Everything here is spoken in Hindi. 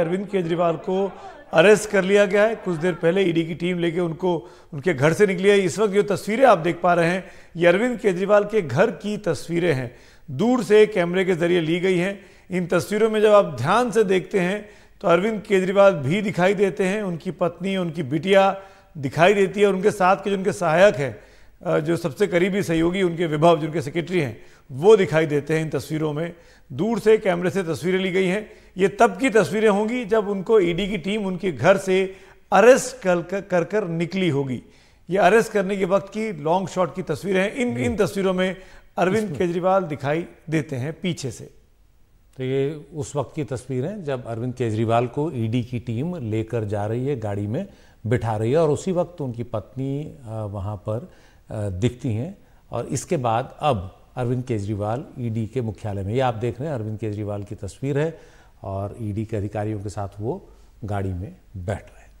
अरविंद केजरीवाल को अरेस्ट कर लिया गया है कुछ देर पहले ईडी की टीम लेके उनको उनके घर से निकली है इस वक्त जो तस्वीरें आप देख पा रहे हैं ये अरविंद केजरीवाल के घर की तस्वीरें हैं दूर से कैमरे के जरिए ली गई हैं इन तस्वीरों में जब आप ध्यान से देखते हैं तो अरविंद केजरीवाल भी दिखाई देते हैं उनकी पत्नी उनकी बिटिया दिखाई देती है और उनके साथ के जो उनके सहायक हैं जो सबसे करीबी सहयोगी उनके विभव जिनके सेक्रेटरी हैं वो दिखाई देते हैं इन तस्वीरों में दूर से कैमरे से तस्वीरें ली गई हैं ये तब की तस्वीरें होंगी जब उनको ईडी e की टीम उनके घर से अरेस्ट कर कर, कर, निकली होगी ये अरेस्ट करने के वक्त की लॉन्ग शॉट की तस्वीरें हैं इन इन तस्वीरों में अरविंद केजरीवाल दिखाई देते हैं पीछे से तो ये उस वक्त की तस्वीर है जब अरविंद केजरीवाल को ईडी e की टीम लेकर जा रही है गाड़ी में बिठा रही है और उसी वक्त उनकी पत्नी वहाँ पर दिखती हैं और इसके बाद अब अरविंद केजरीवाल ईडी e के मुख्यालय में ये आप देख रहे हैं अरविंद केजरीवाल की तस्वीर है और ईडी e के अधिकारियों के साथ वो गाड़ी में बैठ रहे हैं